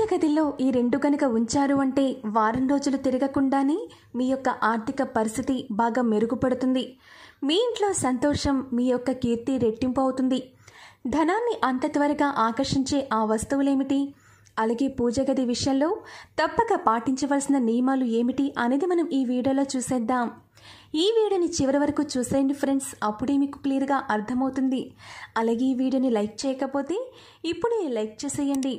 పూజ గదిలో ఈ రెండు కనుక ఉంచారు అంటే వారం రోజులు తిరగకుండానే మీ యొక్క ఆర్థిక పరిస్థితి బాగా మెరుగుపడుతుంది మీ ఇంట్లో సంతోషం మీ యొక్క కీర్తి రెట్టింపు అవుతుంది ధనాన్ని అంత త్వరగా ఆకర్షించే ఆ వస్తువులేమిటి అలాగే పూజ గది విషయంలో తప్పక పాటించవలసిన నియమాలు ఏమిటి అనేది మనం ఈ వీడియోలో చూసేద్దాం ఈ వీడియోని చివరి వరకు చూసేయండి ఫ్రెండ్స్ అప్పుడే మీకు క్లియర్గా అర్థమవుతుంది అలాగే ఈ వీడియోని లైక్ చేయకపోతే ఇప్పుడే లైక్ చేసేయండి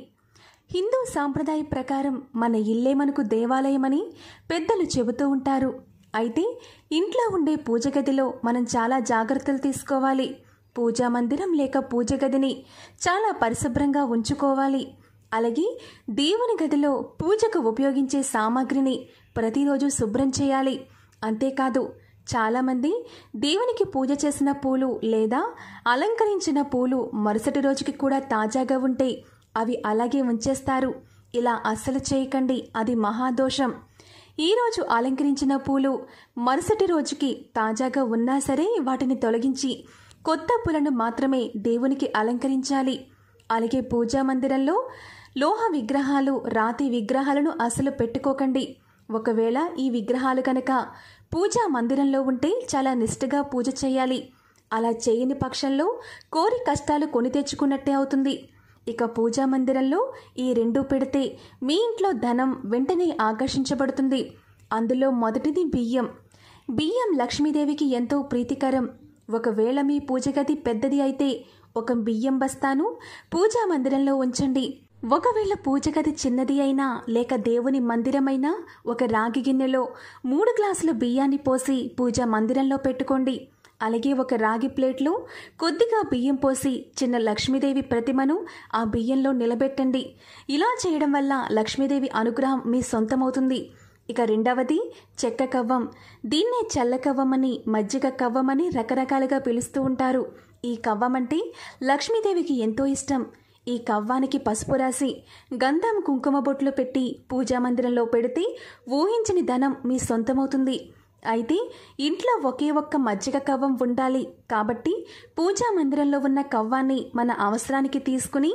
హిందూ సాంప్రదాయ ప్రకారం మన ఇల్లే మనకు దేవాలయమని పెద్దలు చెబుతూ ఉంటారు అయితే ఇంట్లో ఉండే పూజ గదిలో మనం చాలా జాగ్రత్తలు తీసుకోవాలి పూజా మందిరం లేక పూజ గదిని చాలా పరిశుభ్రంగా ఉంచుకోవాలి అలాగే దేవుని గదిలో పూజకు ఉపయోగించే సామాగ్రిని ప్రతిరోజు శుభ్రం చేయాలి అంతేకాదు చాలామంది దేవునికి పూజ చేసిన పూలు లేదా అలంకరించిన పూలు మరుసటి రోజుకి కూడా తాజాగా ఉంటాయి అవి అలాగే ఉంచేస్తారు ఇలా అస్సలు చేయకండి అది మహాదోషం ఈరోజు అలంకరించిన పూలు మరుసటి రోజుకి తాజాగా ఉన్నా సరే వాటిని తొలగించి కొత్త పూలను మాత్రమే దేవునికి అలంకరించాలి అలాగే పూజా మందిరంలో లోహ విగ్రహాలు రాతి విగ్రహాలను అసలు పెట్టుకోకండి ఒకవేళ ఈ విగ్రహాలు కనుక పూజా మందిరంలో ఉంటే చాలా నిష్ఠగా పూజ చేయాలి అలా చేయని పక్షంలో కోరి కష్టాలు కొని తెచ్చుకున్నట్టే అవుతుంది ఇక పూజా మందిరంలో ఈ రెండు పెడితే మీ ఇంట్లో ధనం వెంటనే ఆకర్షించబడుతుంది అందులో మొదటిది బియ్యం బియ్యం లక్ష్మీదేవికి ఎంతో ప్రీతికరం ఒకవేళ మీ పూజ గది పెద్దది అయితే ఒక బియ్యం బస్తాను పూజా మందిరంలో ఉంచండి ఒకవేళ పూజ గది చిన్నది అయినా లేక దేవుని మందిరమైనా ఒక రాగి గిన్నెలో మూడు గ్లాసుల బియ్యాన్ని పోసి పూజా మందిరంలో పెట్టుకోండి అలాగే ఒక రాగి ప్లేట్లో కొద్దిగా బియ్యం పోసి చిన్న లక్ష్మీదేవి ప్రతిమను ఆ బియ్యంలో నిలబెట్టండి ఇలా చేయడం వల్ల లక్ష్మీదేవి అనుగ్రహం మీ సొంతమవుతుంది ఇక రెండవది చెక్క కవ్వం దీన్నే చల్ల కవ్వమని మజ్జిగ కవ్వమని రకరకాలుగా పిలుస్తూ ఉంటారు ఈ కవ్వం అంటే లక్ష్మీదేవికి ఎంతో ఇష్టం ఈ కవ్వానికి పసుపు రాసి గంధం కుంకుమ బొట్లు పెట్టి పూజా మందిరంలో పెడితే ఊహించని ధనం మీ సొంతమవుతుంది అయితే ఇంట్లో ఒకే ఒక్క మజ్జిగ కవ్వం ఉండాలి కాబట్టి పూజా మందిరంలో ఉన్న కవ్వాన్ని మన అవసరానికి తీసుకుని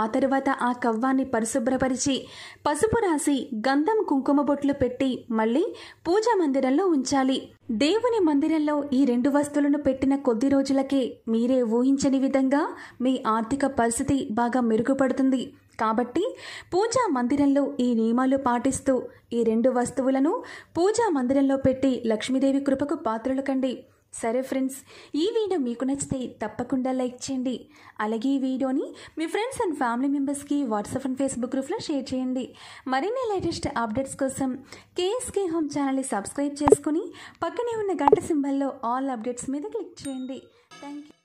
ఆ తరువాత ఆ కవ్వాన్ని పరిశుభ్రపరిచి పసుపు రాసి గంధం కుంకుమ బొట్లు పెట్టి మళ్ళీ పూజా మందిరంలో ఉంచాలి దేవుని మందిరంలో ఈ రెండు వస్తువులను పెట్టిన కొద్ది రోజులకే మీరే ఊహించని విధంగా మీ ఆర్థిక పరిస్థితి బాగా మెరుగుపడుతుంది కాబట్టి పూజా మందిరంలో ఈ నియమాలు పాటిస్తూ ఈ రెండు వస్తువులను పూజా మందిరంలో పెట్టి లక్ష్మీదేవి కృపకు పాత్రలు కండి సరే ఫ్రెండ్స్ ఈ వీడియో మీకు నచ్చితే తప్పకుండా లైక్ చేయండి అలాగే ఈ వీడియోని మీ ఫ్రెండ్స్ అండ్ ఫ్యామిలీ మెంబర్స్కి వాట్సాప్ అండ్ ఫేస్బుక్ గ్రూప్లో షేర్ చేయండి మరిన్ని లేటెస్ట్ అప్డేట్స్ కోసం కేఎస్కే హోమ్ ఛానల్ని సబ్స్క్రైబ్ చేసుకుని పక్కనే ఉన్న గంట సింబల్లో ఆల్ అప్డేట్స్ మీద క్లిక్ చేయండి థ్యాంక్ యూ